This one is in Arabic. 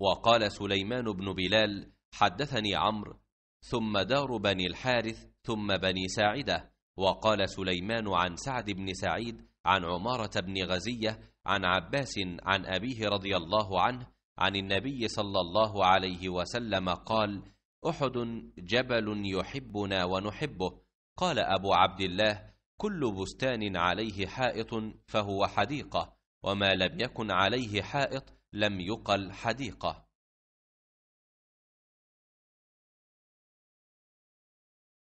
وقال سليمان بن بلال حدثني عمرو ثم دار بني الحارث ثم بني ساعده وقال سليمان عن سعد بن سعيد عن عماره بن غزيه عن عباس عن ابيه رضي الله عنه عن النبي صلى الله عليه وسلم قال احد جبل يحبنا ونحبه قال ابو عبد الله كل بستان عليه حائط فهو حديقه وما لم يكن عليه حائط لم يقل حديقة